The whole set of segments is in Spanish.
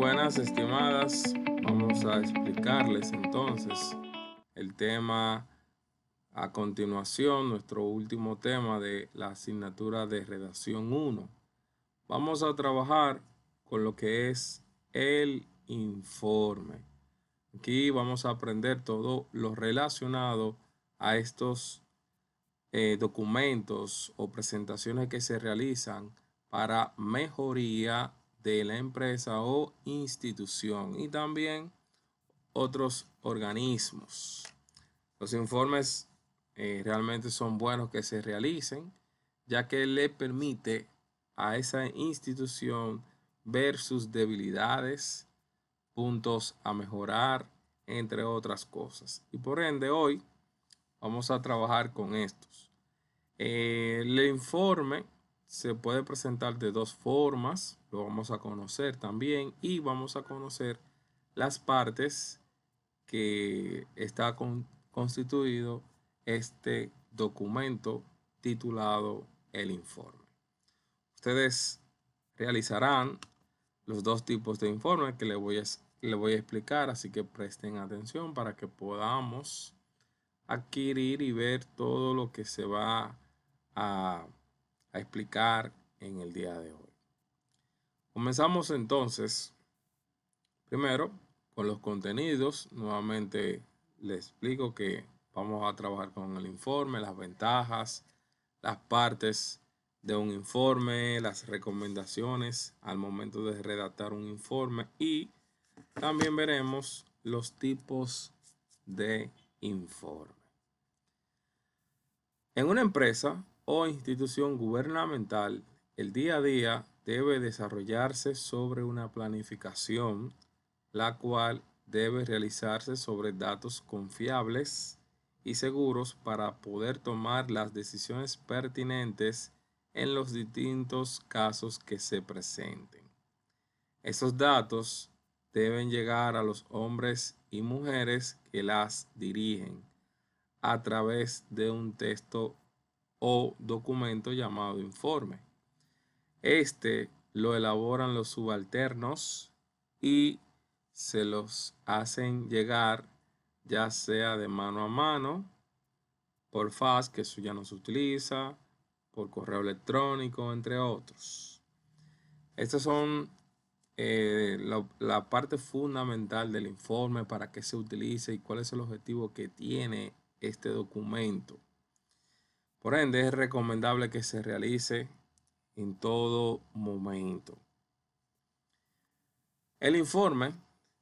buenas, estimadas. Vamos a explicarles entonces el tema a continuación, nuestro último tema de la asignatura de redacción 1. Vamos a trabajar con lo que es el informe. Aquí vamos a aprender todo lo relacionado a estos eh, documentos o presentaciones que se realizan para mejoría de la empresa o institución y también otros organismos. Los informes eh, realmente son buenos que se realicen, ya que le permite a esa institución ver sus debilidades, puntos a mejorar, entre otras cosas. Y por ende hoy vamos a trabajar con estos. Eh, el informe se puede presentar de dos formas lo vamos a conocer también y vamos a conocer las partes que está constituido este documento titulado el informe. Ustedes realizarán los dos tipos de informes que les voy a, voy a explicar, así que presten atención para que podamos adquirir y ver todo lo que se va a explicar en el día de hoy. Comenzamos entonces, primero, con los contenidos. Nuevamente les explico que vamos a trabajar con el informe, las ventajas, las partes de un informe, las recomendaciones al momento de redactar un informe y también veremos los tipos de informe. En una empresa o institución gubernamental, el día a día debe desarrollarse sobre una planificación, la cual debe realizarse sobre datos confiables y seguros para poder tomar las decisiones pertinentes en los distintos casos que se presenten. Esos datos deben llegar a los hombres y mujeres que las dirigen a través de un texto o documento llamado informe. Este lo elaboran los subalternos y se los hacen llegar ya sea de mano a mano, por fax, que eso ya no se utiliza, por correo electrónico, entre otros. Estas son eh, la, parte fundamental del informe, para qué se utiliza y cuál es el objetivo que tiene este documento. Por ende, es recomendable que se realice en todo momento. El informe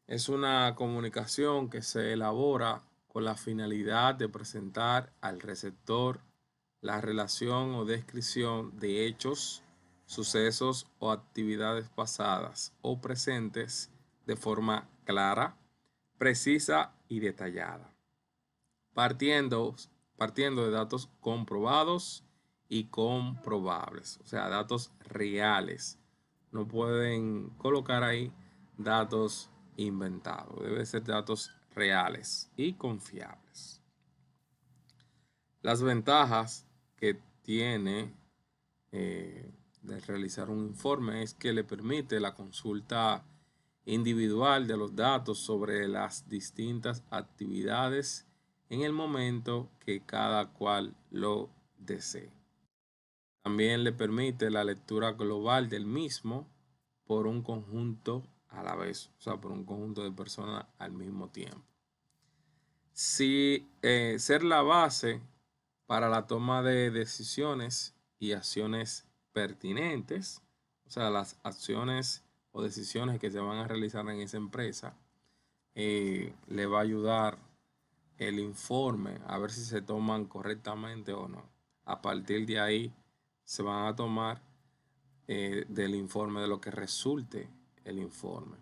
es una comunicación que se elabora con la finalidad de presentar al receptor la relación o descripción de hechos, sucesos o actividades pasadas o presentes de forma clara, precisa y detallada, partiendo, partiendo de datos comprobados, y comprobables, o sea, datos reales. No pueden colocar ahí datos inventados, debe ser datos reales y confiables. Las ventajas que tiene eh, de realizar un informe es que le permite la consulta individual de los datos sobre las distintas actividades en el momento que cada cual lo desee. También le permite la lectura global del mismo por un conjunto a la vez, o sea, por un conjunto de personas al mismo tiempo. Si eh, ser la base para la toma de decisiones y acciones pertinentes, o sea, las acciones o decisiones que se van a realizar en esa empresa, eh, le va a ayudar el informe a ver si se toman correctamente o no. A partir de ahí se van a tomar eh, del informe, de lo que resulte el informe.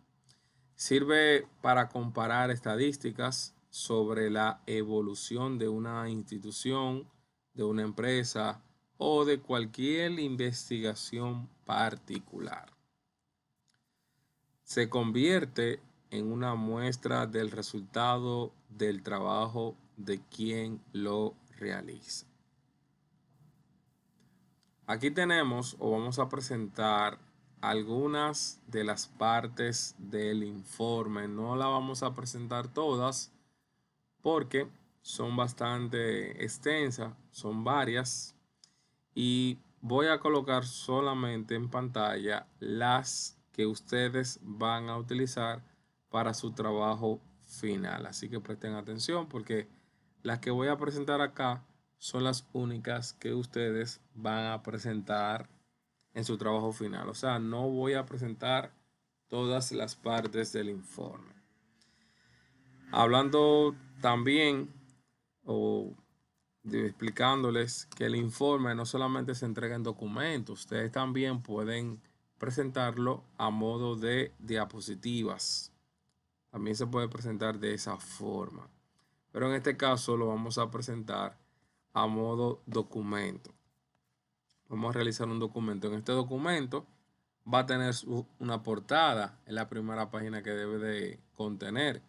Sirve para comparar estadísticas sobre la evolución de una institución, de una empresa o de cualquier investigación particular. Se convierte en una muestra del resultado del trabajo de quien lo realiza. Aquí tenemos o vamos a presentar algunas de las partes del informe. No la vamos a presentar todas porque son bastante extensas, son varias. Y voy a colocar solamente en pantalla las que ustedes van a utilizar para su trabajo final. Así que presten atención porque las que voy a presentar acá son las únicas que ustedes van a presentar en su trabajo final. O sea, no voy a presentar todas las partes del informe. Hablando también o explicándoles que el informe no solamente se entrega en documentos, ustedes también pueden presentarlo a modo de diapositivas. También se puede presentar de esa forma. Pero en este caso lo vamos a presentar a modo documento. Vamos a realizar un documento. En este documento va a tener una portada, En la primera página que debe de contener.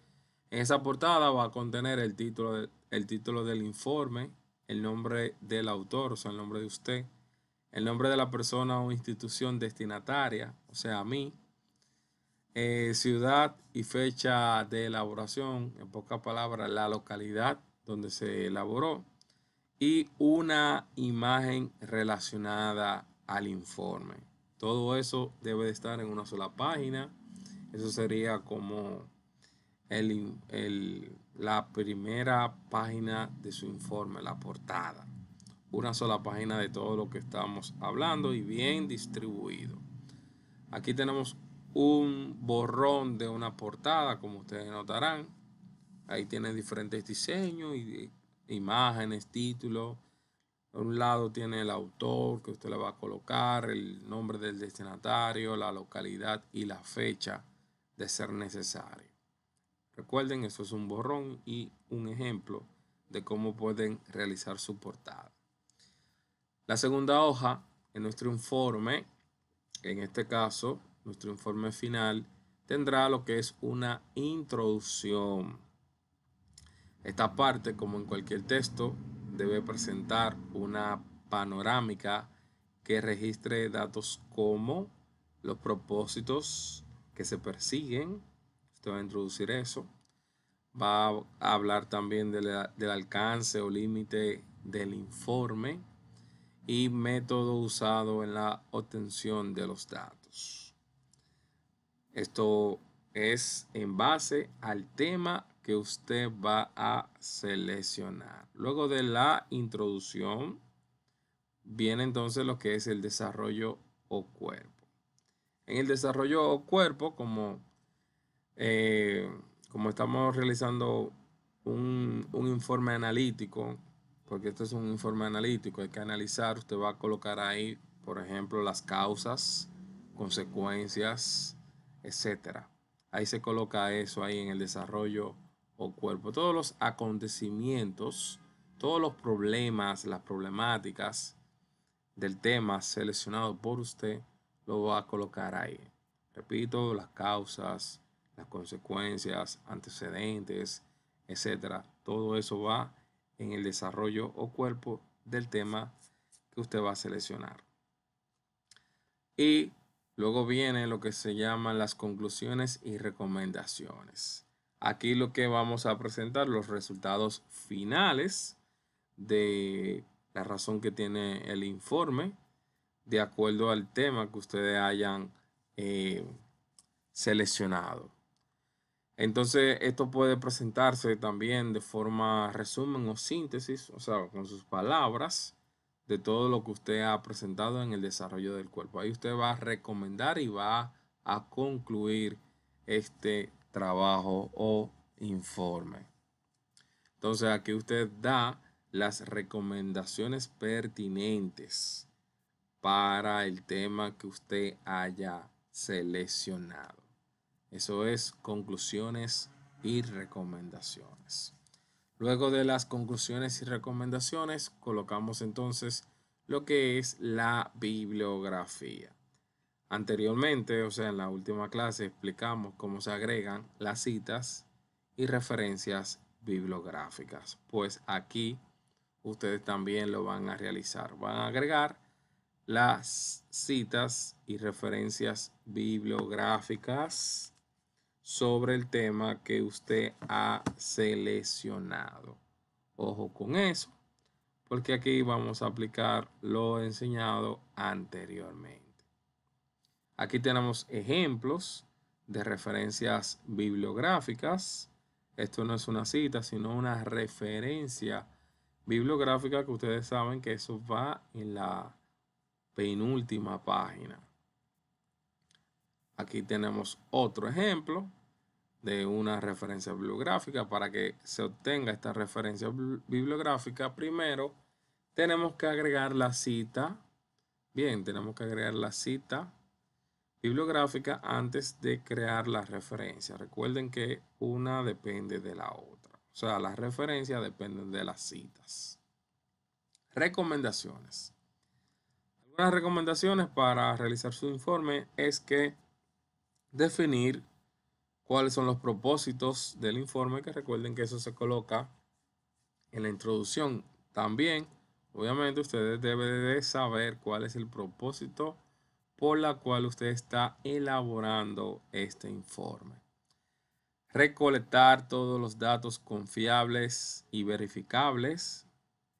En esa portada va a contener el título, el título del informe, el nombre del autor, o sea, el nombre de usted, el nombre de la persona o institución destinataria, o sea, a mí, eh, ciudad y fecha de elaboración, en pocas palabras, la localidad donde se elaboró, y una imagen relacionada al informe. Todo eso debe de estar en una sola página. Eso sería como la primera página de su informe, la portada. Una sola página de todo lo que estamos hablando y bien distribuido. Aquí tenemos un borrón de una portada, como ustedes notarán. Ahí tiene diferentes diseños y imágenes, título. Por un lado tiene el autor que usted le va a colocar, el nombre del destinatario, la localidad y la fecha de ser necesario. Recuerden, eso es un borrón y un ejemplo de cómo pueden realizar su portada. La segunda hoja en nuestro informe, en este caso, nuestro informe final, tendrá lo que es una introducción. Esta parte, como en cualquier texto, debe presentar una panorámica que registre datos como los propósitos que se persiguen. Usted va a introducir eso. Va a hablar también del alcance o límite del informe y método usado en la obtención de los datos. Esto es en base al tema que usted va a seleccionar. Luego de la introducción, viene entonces lo que es el desarrollo o cuerpo. En el desarrollo o cuerpo, como, eh, como estamos realizando un, un, informe analítico, porque esto es un informe analítico, hay que analizar, usted va a colocar ahí, por ejemplo, las causas, consecuencias, etc. Ahí se coloca eso ahí en el desarrollo o cuerpo. Todos los acontecimientos, todos los problemas, las problemáticas del tema seleccionado por usted, lo va a colocar ahí. Repito, las causas, las consecuencias, antecedentes, etcétera. Todo eso va en el desarrollo o cuerpo del tema que usted va a seleccionar. Y luego viene lo que se llaman las conclusiones y recomendaciones. Aquí lo que vamos a presentar, los resultados finales de la razón que tiene el informe, de acuerdo al tema que ustedes hayan eh, seleccionado. Entonces, esto puede presentarse también de forma resumen o síntesis, o sea, con sus palabras de todo lo que usted ha presentado en el desarrollo del cuerpo. Ahí usted va a recomendar y va a concluir este trabajo o informe. Entonces aquí usted da las recomendaciones pertinentes para el tema que usted haya seleccionado. Eso es conclusiones y recomendaciones. Luego de las conclusiones y recomendaciones, colocamos entonces lo que es la bibliografía. Anteriormente, o sea, en la última clase explicamos cómo se agregan las citas y referencias bibliográficas. Pues aquí ustedes también lo van a realizar. Van a agregar las citas y referencias bibliográficas sobre el tema que usted ha seleccionado. Ojo con eso, porque aquí vamos a aplicar lo enseñado anteriormente. Aquí tenemos ejemplos de referencias bibliográficas. Esto no es una cita, sino una referencia bibliográfica que ustedes saben que eso va en la penúltima página. Aquí tenemos otro ejemplo de una referencia bibliográfica. Para que se obtenga esta referencia bibliográfica, primero tenemos que agregar la cita. Bien, tenemos que agregar la cita bibliográfica antes de crear la referencia. Recuerden que una depende de la otra. O sea, las referencias dependen de las citas. Recomendaciones. Algunas recomendaciones para realizar su informe es que definir cuáles son los propósitos del informe, que recuerden que eso se coloca en la introducción. También, obviamente, ustedes deben de saber cuál es el propósito por la cual usted está elaborando este informe. Recolectar todos los datos confiables y verificables,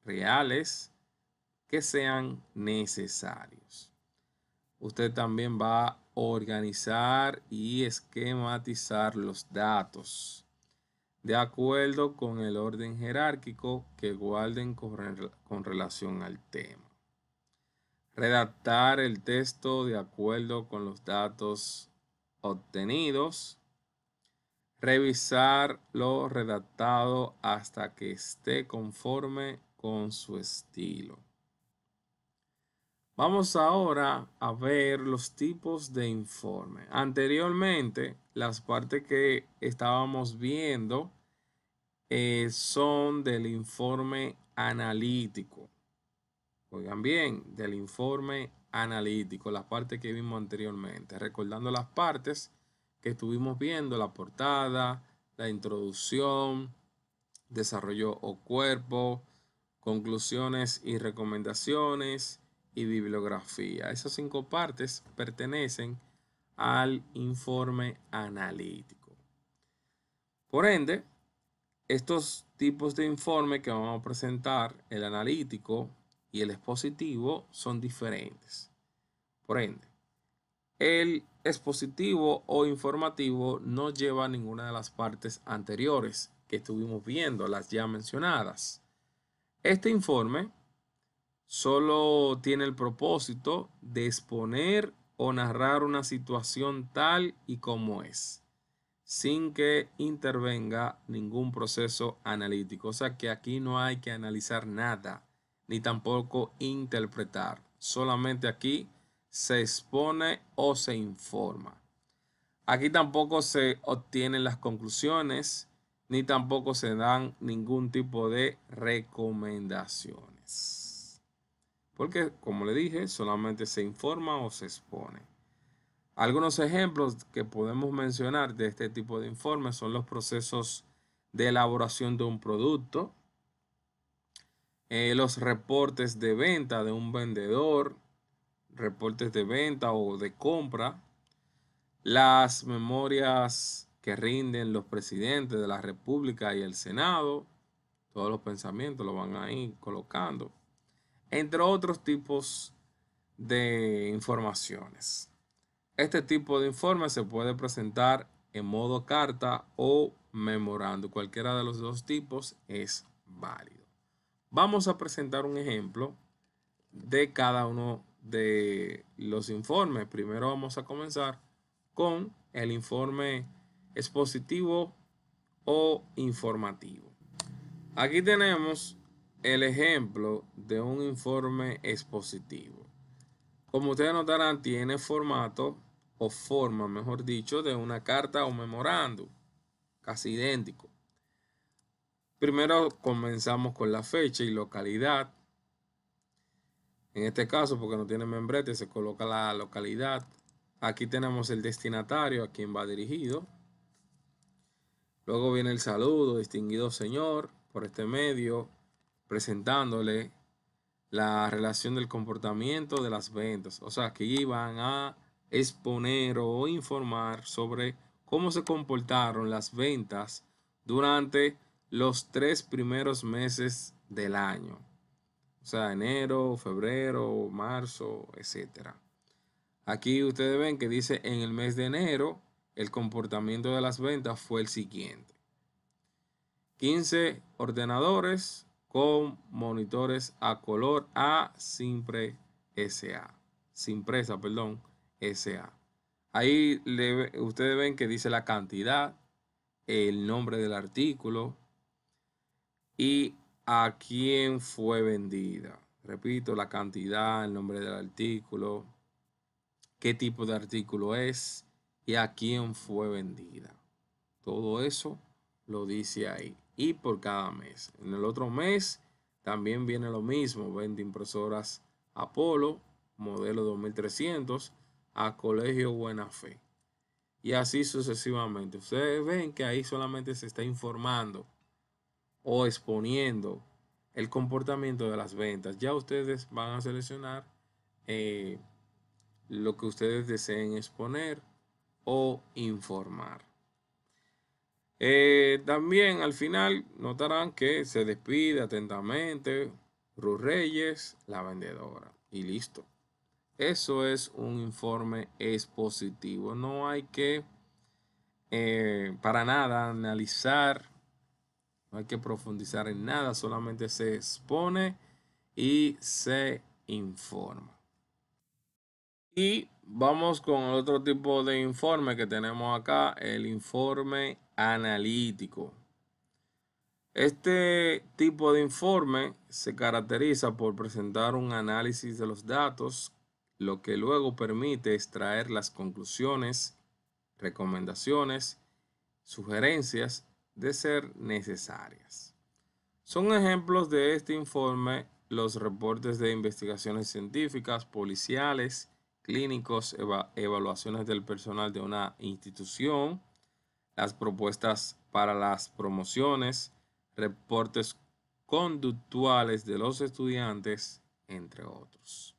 reales, que sean necesarios. Usted también va a organizar y esquematizar los datos de acuerdo con el orden jerárquico que guarden con, relación al tema redactar el texto de acuerdo con los datos obtenidos, revisar lo redactado hasta que esté conforme con su estilo. Vamos ahora a ver los tipos de informe. Anteriormente, las partes que estábamos viendo eh, son del informe analítico oigan bien, del informe analítico, la parte que vimos anteriormente, recordando las partes que estuvimos viendo, la portada, la introducción, desarrollo o cuerpo, conclusiones y recomendaciones y bibliografía. Esas cinco partes pertenecen al informe analítico. Por ende, estos tipos de informe que vamos a presentar, el analítico, y el expositivo son diferentes. Por ende, el expositivo o informativo no lleva ninguna de las partes anteriores que estuvimos viendo, las ya mencionadas. Este informe solo tiene el propósito de exponer o narrar una situación tal y como es, sin que intervenga ningún proceso analítico. O sea que aquí no hay que analizar nada ni tampoco interpretar. Solamente aquí se expone o se informa. Aquí tampoco se obtienen las conclusiones, ni tampoco se dan ningún tipo de recomendaciones. Porque, como le dije, solamente se informa o se expone. Algunos ejemplos que podemos mencionar de este tipo de informes son los procesos de elaboración de un producto, eh, los reportes de venta de un vendedor, reportes de venta o de compra, las memorias que rinden los presidentes de la República y el Senado, todos los pensamientos lo van a ir colocando, entre otros tipos de informaciones. Este tipo de informe se puede presentar en modo carta o memorando. Cualquiera de los dos tipos es válido. Vamos a presentar un ejemplo de cada uno de los informes. Primero vamos a comenzar con el informe expositivo o informativo. Aquí tenemos el ejemplo de un informe expositivo. Como ustedes notarán, tiene formato o forma, mejor dicho, de una carta o memorándum, casi idéntico. Primero comenzamos con la fecha y localidad. En este caso, porque no tiene membrete, se coloca la localidad. Aquí tenemos el destinatario, a quien va dirigido. Luego viene el saludo, distinguido señor, por este medio, presentándole la relación del comportamiento de las ventas. O sea, que van a exponer o informar sobre cómo se comportaron las ventas durante los tres primeros meses del año. O sea, enero, febrero, marzo, etc. Aquí ustedes ven que dice en el mes de enero el comportamiento de las ventas fue el siguiente. 15 ordenadores con monitores a color A Simpre SA. Simpresa, perdón, SA. Ahí ustedes ven que dice la cantidad, el nombre del artículo, y a quién fue vendida. Repito, la cantidad, el nombre del artículo, qué tipo de artículo es y a quién fue vendida. Todo eso lo dice ahí. Y por cada mes. En el otro mes también viene lo mismo. Vende impresoras Apolo, modelo 2300, a Colegio Buena Fe. Y así sucesivamente. Ustedes ven que ahí solamente se está informando o exponiendo el comportamiento de las ventas. Ya ustedes van a seleccionar eh, lo que ustedes deseen exponer o informar. Eh, también al final notarán que se despide atentamente Ruth Reyes, la vendedora. Y listo. Eso es un informe expositivo. No hay que eh, para nada analizar no hay que profundizar en nada, solamente se expone y se informa. Y vamos con el otro tipo de informe que tenemos acá, el informe analítico. Este tipo de informe se caracteriza por presentar un análisis de los datos, lo que luego permite extraer las conclusiones, recomendaciones, sugerencias de ser necesarias. Son ejemplos de este informe los reportes de investigaciones científicas, policiales, clínicos, evaluaciones del personal de una institución, las propuestas para las promociones, reportes conductuales de los estudiantes, entre otros.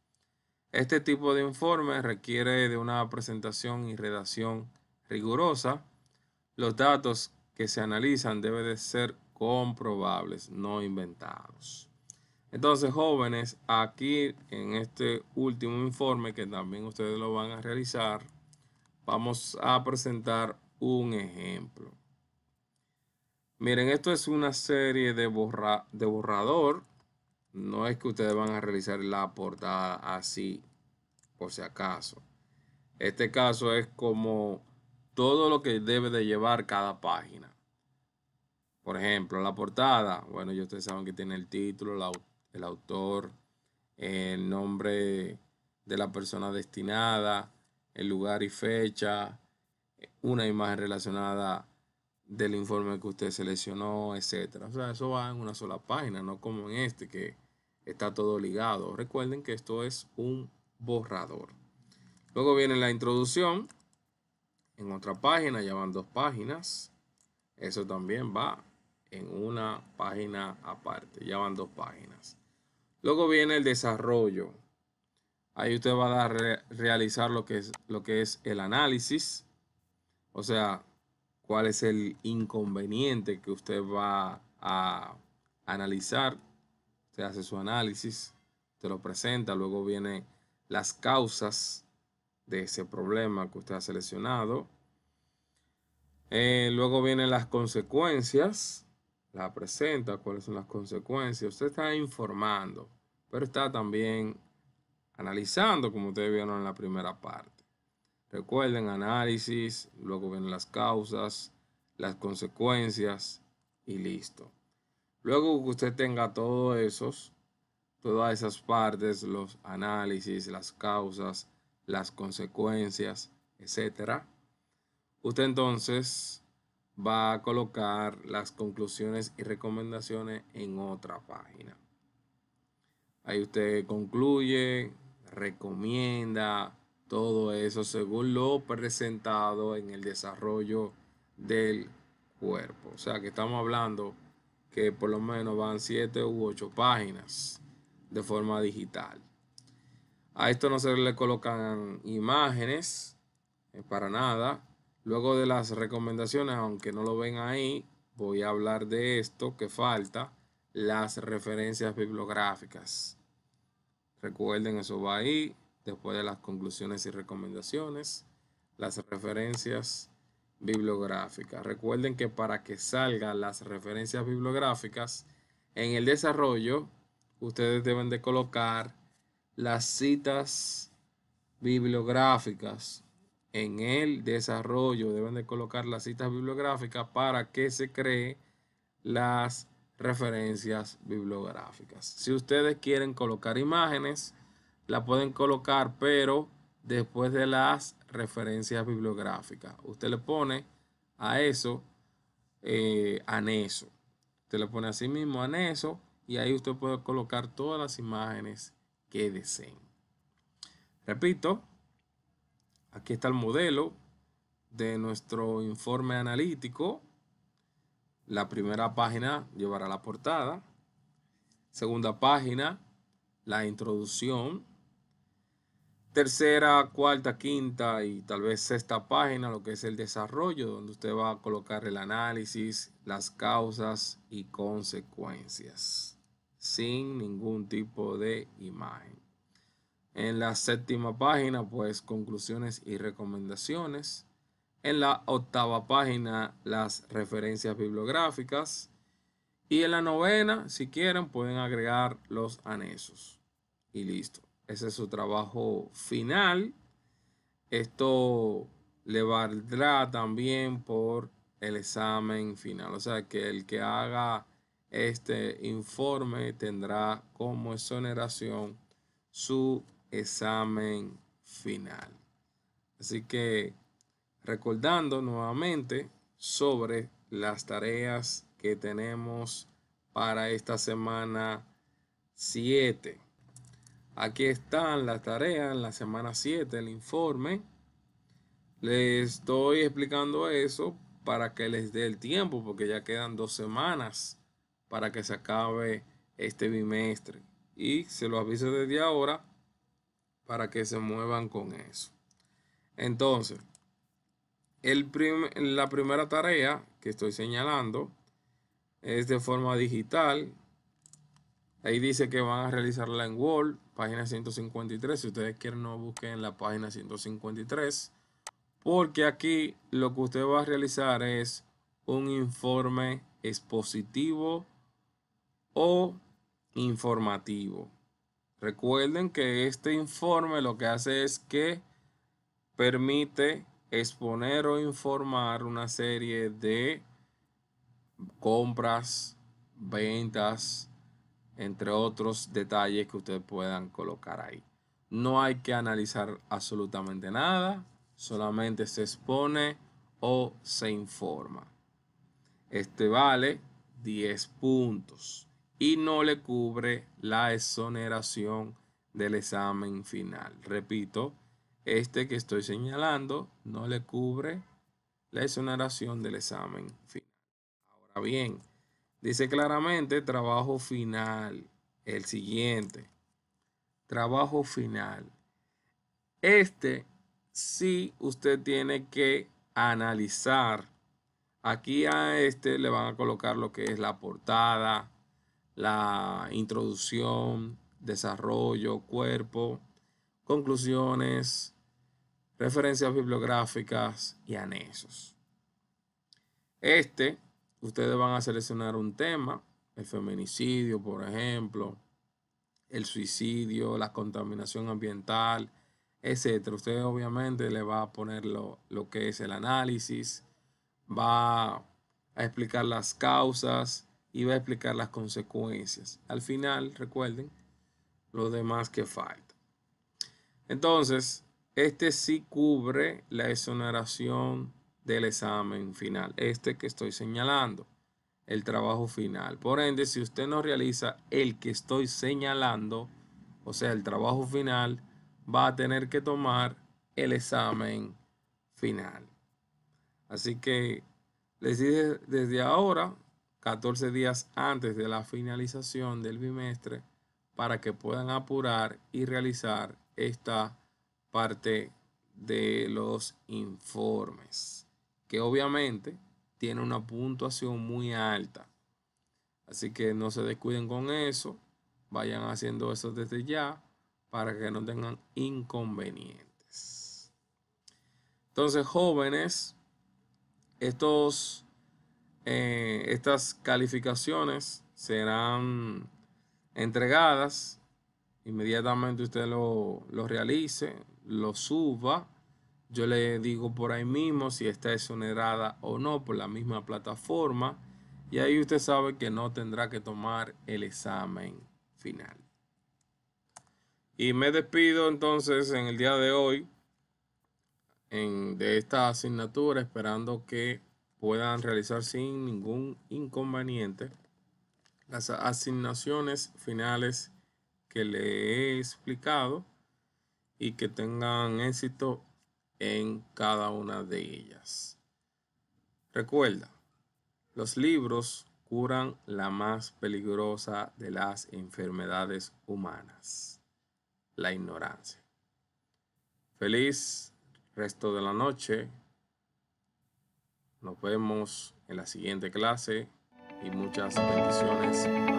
Este tipo de informe requiere de una presentación y redacción rigurosa. Los datos que se analizan Debe de ser comprobables, no inventados. Entonces, jóvenes, aquí en este último informe que también ustedes lo van a realizar, vamos a presentar un ejemplo. Miren, esto es una serie de, de borrador. No es que ustedes van a realizar la portada así, por si acaso. Este caso es como todo lo que debe de llevar cada página. Por ejemplo, la portada, bueno, ya ustedes saben que tiene el título, el autor, el nombre de la persona destinada, el lugar y fecha, una imagen relacionada del informe que usted seleccionó, etc. O sea, eso va en una sola página, no como en este que está todo ligado. Recuerden que esto es un borrador. Luego viene la introducción, en otra página, ya van dos páginas. Eso también va en una página aparte, ya van dos páginas. Luego viene el desarrollo. Ahí usted va a realizar lo que, es, lo que es el análisis, o sea, cuál es el inconveniente que usted va a analizar. Usted hace su análisis, te lo presenta, luego vienen las causas de ese problema que usted ha seleccionado. Eh, luego vienen las consecuencias, la presenta, cuáles son las consecuencias. Usted está informando, pero está también analizando, como ustedes vieron en la primera parte. Recuerden, análisis, luego vienen las causas, las consecuencias y listo. Luego que usted tenga todos esos, todas esas partes, los análisis, las causas, las consecuencias, etcétera Usted entonces va a colocar las conclusiones y recomendaciones en otra página. Ahí usted concluye, recomienda todo eso según lo presentado en el desarrollo del cuerpo. O sea que estamos hablando que por lo menos van siete u ocho páginas de forma digital. A esto no se le colocan imágenes eh, para nada. Luego de las recomendaciones, aunque no lo ven ahí, voy a hablar de esto que falta, las referencias bibliográficas. Recuerden, eso va ahí, después de las conclusiones y recomendaciones, las referencias bibliográficas. Recuerden que para que salgan las referencias bibliográficas, en el desarrollo, ustedes deben de colocar las citas bibliográficas en el desarrollo deben de colocar las citas bibliográficas para que se creen las referencias bibliográficas. Si ustedes quieren colocar imágenes, la pueden colocar, pero después de las referencias bibliográficas. Usted le pone a eso eh, anexo. Usted le pone a sí mismo anexo y ahí usted puede colocar todas las imágenes que deseen. Repito, aquí está el modelo de nuestro informe analítico. La primera página llevará la portada. Segunda página, la introducción. Tercera, cuarta, quinta y tal vez sexta página, lo que es el desarrollo, donde usted va a colocar el análisis, las causas y consecuencias sin ningún tipo de imagen. En la séptima página, pues conclusiones y recomendaciones. En la octava página, las referencias bibliográficas. Y en la novena, si quieren, pueden agregar los anexos. Y listo. Ese es su trabajo final. Esto le valdrá también por el examen final. O sea, que el que haga este informe tendrá como exoneración su examen final. Así que recordando nuevamente sobre las tareas que tenemos para esta semana 7. Aquí están las tareas en la semana 7, el informe. Les estoy explicando eso para que les dé el tiempo, porque ya quedan dos semanas para que se acabe este bimestre. Y se lo avise desde ahora para que se muevan con eso. Entonces, el la primera tarea que estoy señalando es de forma digital. Ahí dice que van a realizarla en Word, página 153. Si ustedes quieren, no busquen la página 153. Porque aquí lo que usted va a realizar es un informe expositivo o informativo. Recuerden que este informe lo que hace es que permite exponer o informar una serie de compras, ventas, entre otros detalles que ustedes puedan colocar ahí. No hay que analizar absolutamente nada, solamente se expone o se informa. Este vale 10 puntos y no le cubre la exoneración del examen final. Repito, este que estoy señalando no le cubre la exoneración del examen final. Ahora bien, dice claramente trabajo final, el siguiente. Trabajo final. Este sí usted tiene que analizar. Aquí a este le van a colocar lo que es la portada, la introducción, desarrollo, cuerpo, conclusiones, referencias bibliográficas y anexos. Este, ustedes van a seleccionar un tema, el feminicidio, por ejemplo, el suicidio, la contaminación ambiental, etcétera. Usted obviamente le va a poner lo, lo que es el análisis, va a explicar las causas, y va a explicar las consecuencias. Al final, recuerden, lo demás que falta. Entonces, este sí cubre la exoneración del examen final, este que estoy señalando, el trabajo final. Por ende, si usted no realiza el que estoy señalando, o sea, el trabajo final, va a tener que tomar el examen final. Así que les dije desde ahora, 14 días antes de la finalización del bimestre para que puedan apurar y realizar esta parte de los informes, que obviamente tiene una puntuación muy alta. Así que no se descuiden con eso, vayan haciendo eso desde ya para que no tengan inconvenientes. Entonces, jóvenes, estos eh, estas calificaciones serán entregadas. Inmediatamente usted lo, realice, lo suba. Yo le digo por ahí mismo si está exonerada o no por la misma plataforma. Y ahí usted sabe que no tendrá que tomar el examen final. Y me despido entonces en el día de hoy en, de esta asignatura esperando que puedan realizar sin ningún inconveniente las asignaciones finales que le he explicado y que tengan éxito en cada una de ellas. Recuerda, los libros curan la más peligrosa de las enfermedades humanas, la ignorancia. Feliz resto de la noche nos vemos en la siguiente clase y muchas bendiciones.